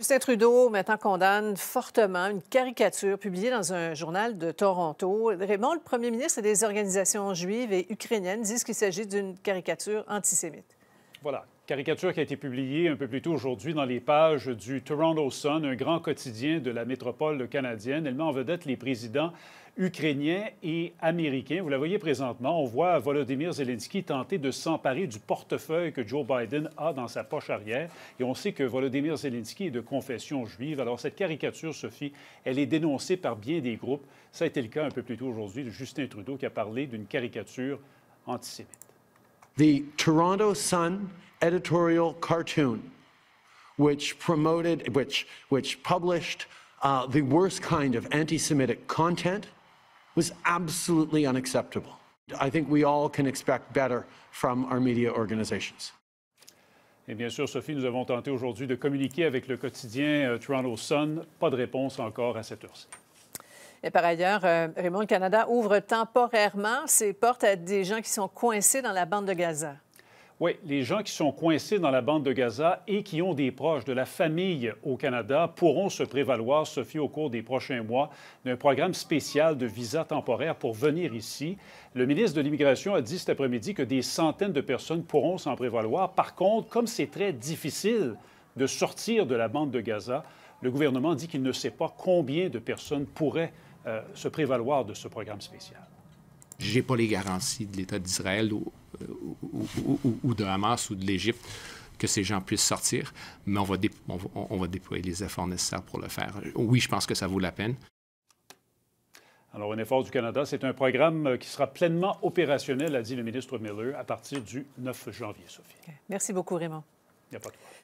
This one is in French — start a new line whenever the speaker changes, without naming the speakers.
Justin Trudeau, maintenant, condamne fortement une caricature publiée dans un journal de Toronto. Raymond, le premier ministre et des organisations juives et ukrainiennes disent qu'il s'agit d'une caricature antisémite.
Voilà, caricature qui a été publiée un peu plus tôt aujourd'hui dans les pages du Toronto Sun, un grand quotidien de la métropole canadienne. Elle met en vedette les présidents ukrainiens et américains. Vous la voyez présentement, on voit Volodymyr Zelensky tenter de s'emparer du portefeuille que Joe Biden a dans sa poche arrière. Et on sait que Volodymyr Zelensky est de confession juive. Alors cette caricature, Sophie, elle est dénoncée par bien des groupes. Ça a été le cas un peu plus tôt aujourd'hui de Justin Trudeau qui a parlé d'une caricature antisémite
editorial cartoon which promoted, which, which published uh, the worst kind of anti Semitic content was absolutely unacceptable. I think we all can expect better from our media organizations.
Et bien sûr, Sophie, nous avons tenté aujourd'hui de communiquer avec le quotidien euh, Toronto Sun. Pas de réponse encore à cette heure-ci.
Et par ailleurs, euh, Raymond, le Canada ouvre temporairement ses portes à des gens qui sont coincés dans la bande de Gaza.
Oui, les gens qui sont coincés dans la bande de Gaza et qui ont des proches de la famille au Canada pourront se prévaloir, Sophie, au cours des prochains mois, d'un programme spécial de visa temporaire pour venir ici. Le ministre de l'Immigration a dit cet après-midi que des centaines de personnes pourront s'en prévaloir. Par contre, comme c'est très difficile de sortir de la bande de Gaza, le gouvernement dit qu'il ne sait pas combien de personnes pourraient euh, se prévaloir de ce programme spécial.
J'ai pas les garanties de l'État d'Israël ou, de Hamas ou de l'Égypte que ces gens puissent sortir, mais on va, on va, déployer les efforts nécessaires pour le faire. Oui, je pense que ça vaut la peine.
Alors, un effort du Canada, c'est un programme euh, qui sera pleinement opérationnel, a dit le ministre Miller, à partir du 9 janvier, Sophie.
Merci beaucoup, Raymond.
Il n'y a pas de quoi.